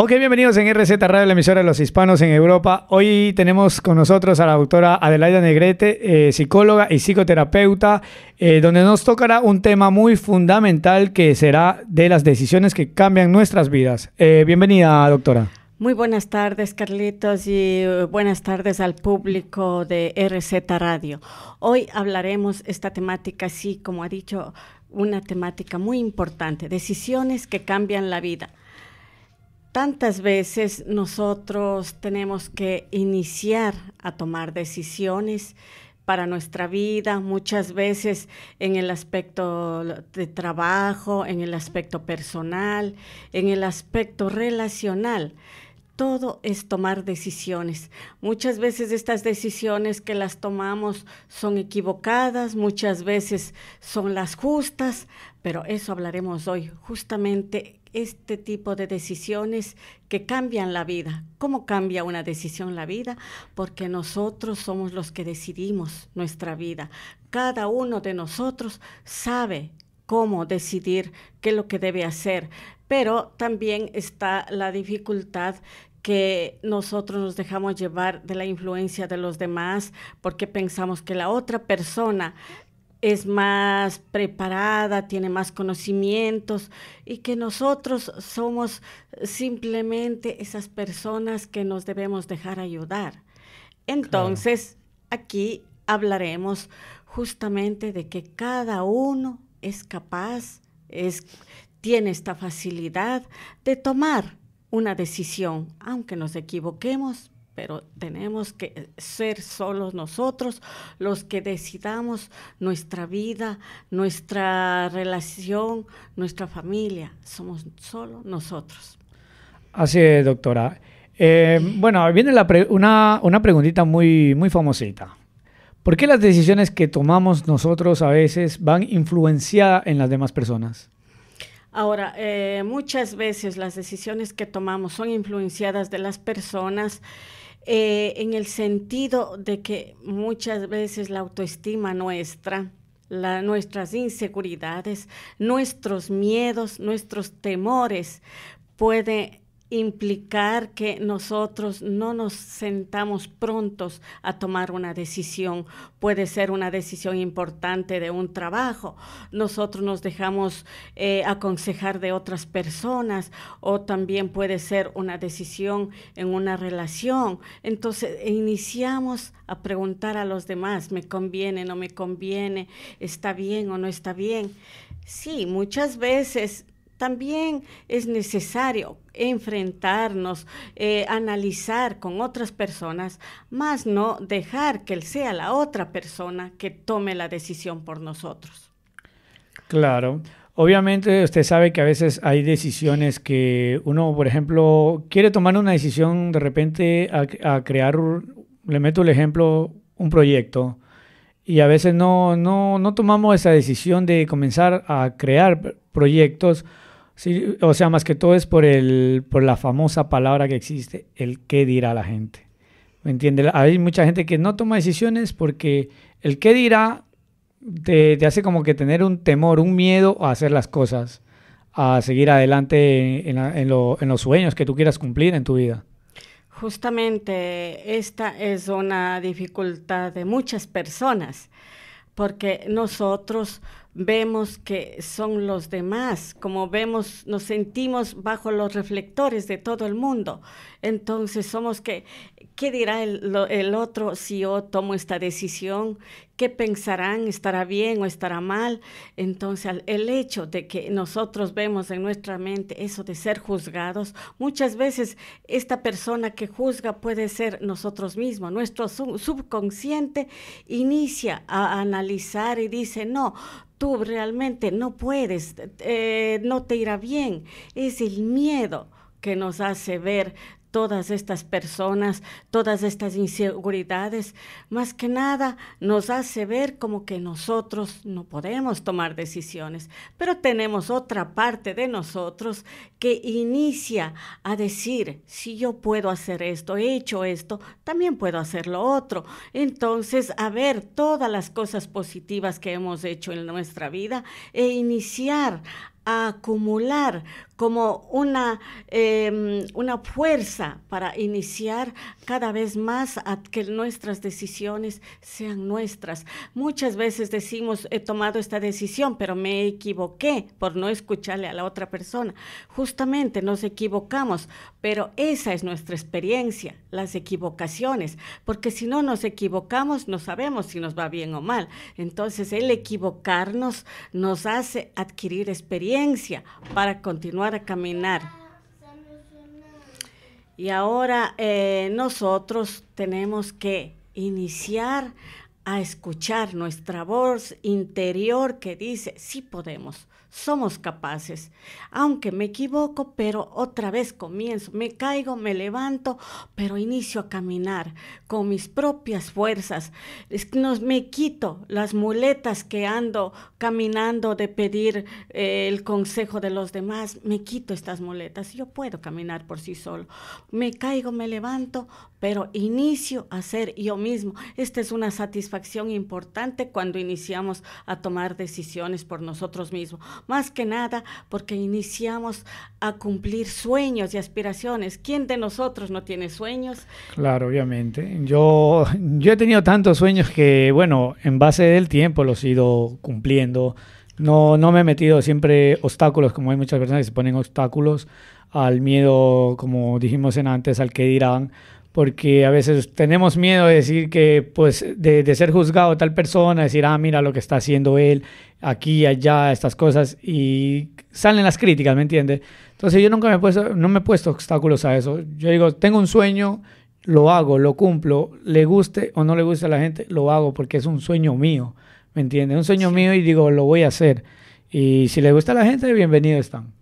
Ok, bienvenidos en RZ Radio, la emisora de los hispanos en Europa. Hoy tenemos con nosotros a la doctora Adelaida Negrete, eh, psicóloga y psicoterapeuta, eh, donde nos tocará un tema muy fundamental que será de las decisiones que cambian nuestras vidas. Eh, bienvenida, doctora. Muy buenas tardes, Carlitos, y buenas tardes al público de RZ Radio. Hoy hablaremos esta temática, sí, como ha dicho, una temática muy importante, decisiones que cambian la vida. Tantas veces nosotros tenemos que iniciar a tomar decisiones para nuestra vida, muchas veces en el aspecto de trabajo, en el aspecto personal, en el aspecto relacional. Todo es tomar decisiones. Muchas veces estas decisiones que las tomamos son equivocadas, muchas veces son las justas, pero eso hablaremos hoy, justamente este tipo de decisiones que cambian la vida. ¿Cómo cambia una decisión la vida? Porque nosotros somos los que decidimos nuestra vida. Cada uno de nosotros sabe cómo decidir qué es lo que debe hacer, pero también está la dificultad que nosotros nos dejamos llevar de la influencia de los demás porque pensamos que la otra persona es más preparada, tiene más conocimientos y que nosotros somos simplemente esas personas que nos debemos dejar ayudar. Entonces, aquí hablaremos justamente de que cada uno es capaz, es, tiene esta facilidad de tomar una decisión, aunque nos equivoquemos, pero tenemos que ser solos nosotros los que decidamos nuestra vida, nuestra relación, nuestra familia. Somos solo nosotros. Así es, doctora. Eh, bueno, viene una, preguntita muy, muy famosita. ¿Por qué las decisiones que tomamos nosotros a veces van influenciadas en las demás personas? Ahora, eh, muchas veces las decisiones que tomamos son influenciadas de las personas eh, en el sentido de que muchas veces la autoestima nuestra, nuestras inseguridades, nuestros miedos, nuestros temores puede implicar que nosotros no nos sentamos prontos a tomar una decisión. Puede ser una decisión importante de un trabajo. Nosotros nos dejamos eh, aconsejar de otras personas o también puede ser una decisión en una relación. Entonces iniciamos a preguntar a los demás, ¿me conviene, no me conviene? ¿Está bien o no está bien? Sí, muchas veces también es necesario enfrentarnos, eh, analizar con otras personas, más no dejar que sea la otra persona que tome la decisión por nosotros. Claro. Obviamente usted sabe que a veces hay decisiones que uno, por ejemplo, quiere tomar una decisión de repente a, a crear, le meto el ejemplo, un proyecto y a veces no, no, no tomamos esa decisión de comenzar a crear proyectos Sí, o sea, más que todo es por, el, la famosa palabra que existe, el qué dirá la gente. ¿Me entiendes? Hay mucha gente que no toma decisiones porque el qué dirá te, te, hace como que tener un temor, un miedo a hacer las cosas, a seguir adelante en, en los sueños que tú quieras cumplir en tu vida. Justamente esta es una dificultad de muchas personas, porque nosotros vemos que son los demás, como vemos, nos sentimos bajo los reflectores de todo el mundo. Entonces somos que, ¿qué dirá el, otro si yo tomo esta decisión? ¿Qué pensarán? ¿Estará bien o estará mal? Entonces, el hecho de que nosotros vemos en nuestra mente eso de ser juzgados, muchas veces esta persona que juzga puede ser nosotros mismos. Nuestro subconsciente inicia a analizar y dice, no, tú realmente no puedes, eh, no te irá bien. Es el miedo que nos hace ver todas estas personas, todas estas inseguridades, más que nada nos hace ver como que nosotros no podemos tomar decisiones, pero tenemos otra parte de nosotros que inicia a decir, si yo puedo hacer esto, he hecho esto, también puedo hacer lo otro. Entonces, a ver todas las cosas positivas que hemos hecho en nuestra vida e iniciar acumular como una, em, una fuerza para iniciar cada vez más a que nuestras decisiones sean nuestras. Muchas veces decimos, he tomado esta decisión, pero me equivoqué por no escucharle a la otra persona. Justamente nos equivocamos, pero esa es nuestra experiencia, las equivocaciones, porque si no nos equivocamos, no sabemos si nos va bien o mal. Entonces el equivocarnos nos hace adquirir experiencia para continuar a caminar. Y ahora eh, nosotros tenemos que iniciar a escuchar nuestra voz interior que dice, sí podemos, somos capaces. Aunque me equivoco, pero otra vez comienzo, me caigo, me levanto, pero inicio a caminar con mis propias fuerzas. Nos, me quito las muletas que ando caminando de pedir eh, el consejo de los demás, me quito estas muletas, yo puedo caminar por sí solo. Me caigo, me levanto, pero inicio a ser yo mismo. Esta es una satisfacción importante cuando iniciamos a tomar decisiones por nosotros mismos más que nada porque iniciamos a cumplir sueños y aspiraciones. ¿Quién de nosotros no tiene sueños? Claro, obviamente. Yo, yo he tenido tantos sueños que, bueno, en base del tiempo los he ido cumpliendo. No, no me he metido siempre obstáculos, como hay muchas personas que se ponen obstáculos al miedo, como dijimos en antes, al que dirán, porque a veces tenemos miedo de decir que, pues, de, ser juzgado tal persona, decir, ah, mira lo que está haciendo él, aquí, allá, estas cosas, y salen las críticas, ¿me entiendes? Entonces yo nunca me he puesto, no me he puesto obstáculos a eso. Yo digo, tengo un sueño, lo hago, lo cumplo, le guste o no le guste a la gente, lo hago porque es un sueño mío, ¿me entiendes? Un sueño mío y digo, lo voy a hacer. Y si le gusta a la gente, bienvenido están.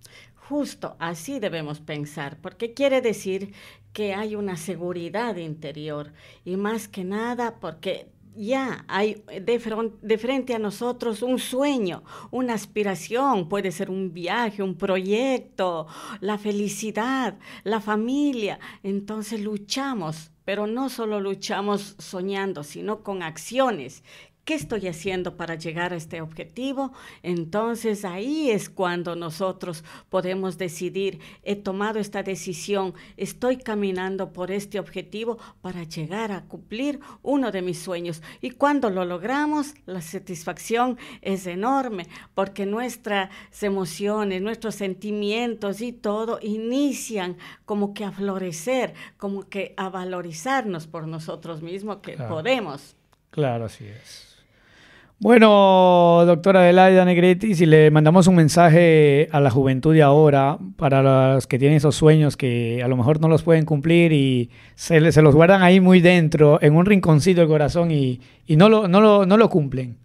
Justo así debemos pensar, porque quiere decir que hay una seguridad interior y más que nada porque ya hay de, frente a nosotros un sueño, una aspiración, puede ser un viaje, un proyecto, la felicidad, la familia. Entonces luchamos, pero no solo luchamos soñando, sino con acciones ¿Qué estoy haciendo para llegar a este objetivo? Entonces ahí es cuando nosotros podemos decidir, he tomado esta decisión, estoy caminando por este objetivo para llegar a cumplir uno de mis sueños. Y cuando lo logramos, la satisfacción es enorme porque nuestras emociones, nuestros sentimientos y todo inician como que a florecer, como que a valorizarnos por nosotros mismos que podemos. Claro, así es. Bueno, doctora Adelaida Negretti, si le mandamos un mensaje a la juventud de ahora, para los que tienen esos sueños que a lo mejor no los pueden cumplir y se, los guardan ahí muy dentro, en un rinconcito del corazón y, no, no, lo, no lo cumplen.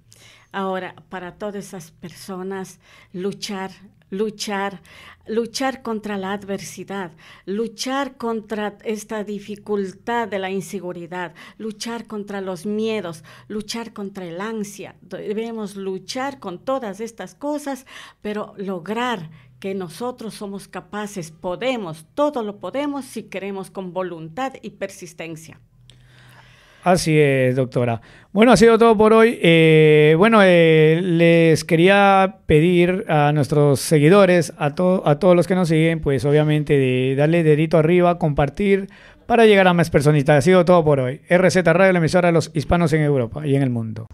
Ahora, para todas esas personas, luchar luchar, luchar contra la adversidad, luchar contra esta dificultad de la inseguridad, luchar contra los miedos, luchar contra el ansia. Debemos luchar con todas estas cosas, pero lograr que nosotros somos capaces, podemos, todo lo podemos si queremos con voluntad y persistencia. Así es, doctora. Bueno, ha sido todo por hoy. Eh, bueno, eh, les quería pedir a nuestros seguidores, a, a todos los que nos siguen, pues obviamente darle dedito arriba, compartir para llegar a más personitas. Ha sido todo por hoy. RZ Radio, la emisora de los hispanos en Europa y en el mundo.